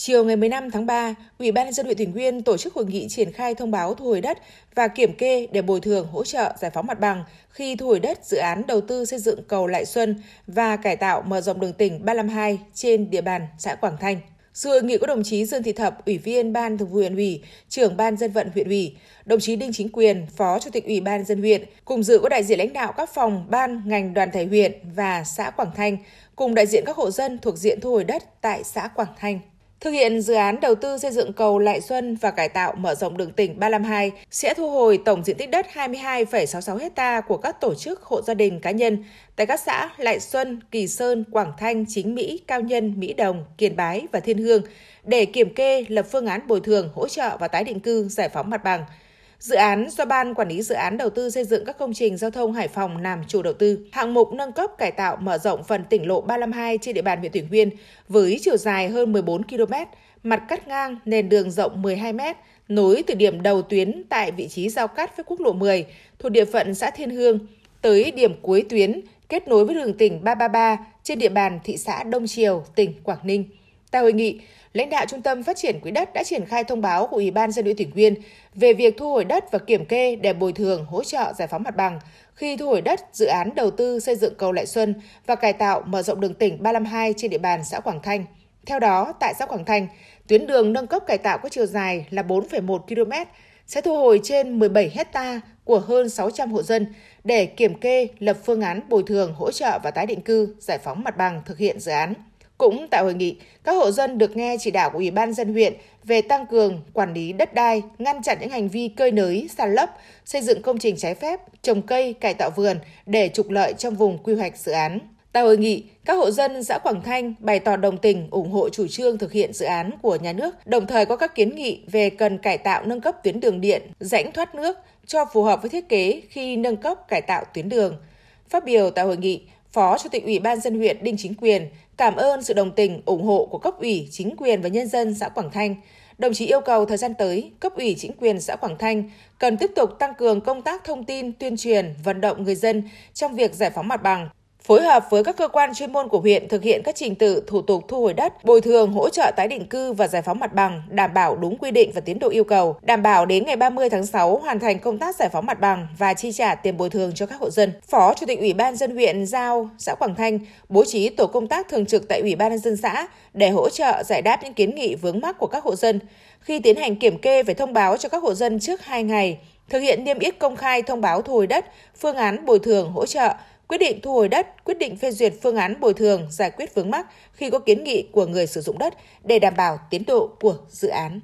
Chiều ngày 15 tháng 3, Ủy ban nhân dân huyện Thủy Nguyên tổ chức hội nghị triển khai thông báo thu hồi đất và kiểm kê để bồi thường hỗ trợ giải phóng mặt bằng khi thu hồi đất dự án đầu tư xây dựng cầu Lại Xuân và cải tạo mở rộng đường tỉnh 352 trên địa bàn xã Quảng Thanh. Sự hội nghị có đồng chí Dương Thị Thập, Ủy viên Ban Thường vụ huyện ủy, trưởng Ban dân vận huyện ủy, đồng chí Đinh Chính Quyền, Phó Chủ tịch Ủy ban dân huyện, cùng dự có đại diện lãnh đạo các phòng, ban, ngành đoàn thể huyện và xã Quảng Thanh, cùng đại diện các hộ dân thuộc diện thu hồi đất tại xã Quảng Thanh. Thực hiện dự án đầu tư xây dựng cầu Lại Xuân và cải tạo mở rộng đường tỉnh 352 sẽ thu hồi tổng diện tích đất 22,66 ha của các tổ chức hộ gia đình cá nhân tại các xã Lại Xuân, Kỳ Sơn, Quảng Thanh, Chính Mỹ, Cao Nhân, Mỹ Đồng, Kiền Bái và Thiên Hương để kiểm kê lập phương án bồi thường, hỗ trợ và tái định cư giải phóng mặt bằng – Dự án do Ban Quản lý Dự án Đầu tư xây dựng các công trình giao thông Hải Phòng làm chủ đầu tư. Hạng mục nâng cấp cải tạo mở rộng phần tỉnh lộ 352 trên địa bàn huyện Thủy Nguyên với chiều dài hơn 14 km, mặt cắt ngang, nền đường rộng 12 m, nối từ điểm đầu tuyến tại vị trí giao cắt với quốc lộ 10 thuộc địa phận xã Thiên Hương tới điểm cuối tuyến kết nối với đường tỉnh 333 trên địa bàn thị xã Đông Triều, tỉnh Quảng Ninh. Tại hội nghị, lãnh đạo Trung tâm Phát triển Quỹ đất đã triển khai thông báo của Ủy ban dân ủy tỉnh Nguyên về việc thu hồi đất và kiểm kê để bồi thường, hỗ trợ giải phóng mặt bằng khi thu hồi đất dự án đầu tư xây dựng cầu Lại Xuân và cải tạo mở rộng đường tỉnh 352 trên địa bàn xã Quảng Thanh. Theo đó, tại xã Quảng Thanh, tuyến đường nâng cấp cải tạo có chiều dài là 4,1 km sẽ thu hồi trên 17 hecta của hơn 600 hộ dân để kiểm kê lập phương án bồi thường, hỗ trợ và tái định cư, giải phóng mặt bằng thực hiện dự án. Cũng tại hội nghị, các hộ dân được nghe chỉ đạo của Ủy ban dân huyện về tăng cường quản lý đất đai, ngăn chặn những hành vi cơi nới, sàn lấp, xây dựng công trình trái phép, trồng cây, cải tạo vườn để trục lợi trong vùng quy hoạch dự án. Tại hội nghị, các hộ dân xã Quảng Thanh bày tỏ đồng tình ủng hộ chủ trương thực hiện dự án của nhà nước, đồng thời có các kiến nghị về cần cải tạo nâng cấp tuyến đường điện, rãnh thoát nước cho phù hợp với thiết kế khi nâng cấp cải tạo tuyến đường. Phát biểu tại hội nghị, Phó Chủ tịch Ủy ban dân huyện Đinh Chính Quyền cảm ơn sự đồng tình, ủng hộ của cấp ủy, chính quyền và nhân dân xã Quảng Thanh. Đồng chí yêu cầu thời gian tới, cấp ủy chính quyền xã Quảng Thanh cần tiếp tục tăng cường công tác thông tin, tuyên truyền, vận động người dân trong việc giải phóng mặt bằng, phối hợp với các cơ quan chuyên môn của huyện thực hiện các trình tự, thủ tục thu hồi đất, bồi thường, hỗ trợ tái định cư và giải phóng mặt bằng, đảm bảo đúng quy định và tiến độ yêu cầu, đảm bảo đến ngày 30 tháng 6 hoàn thành công tác giải phóng mặt bằng và chi trả tiền bồi thường cho các hộ dân. Phó Chủ tịch Ủy ban dân huyện giao xã Quảng Thanh bố trí tổ công tác thường trực tại Ủy ban nhân dân xã để hỗ trợ giải đáp những kiến nghị vướng mắc của các hộ dân. Khi tiến hành kiểm kê phải thông báo cho các hộ dân trước 2 ngày thực hiện niêm yết công khai thông báo thu hồi đất, phương án bồi thường hỗ trợ, quyết định thu hồi đất, quyết định phê duyệt phương án bồi thường, giải quyết vướng mắc khi có kiến nghị của người sử dụng đất để đảm bảo tiến độ của dự án.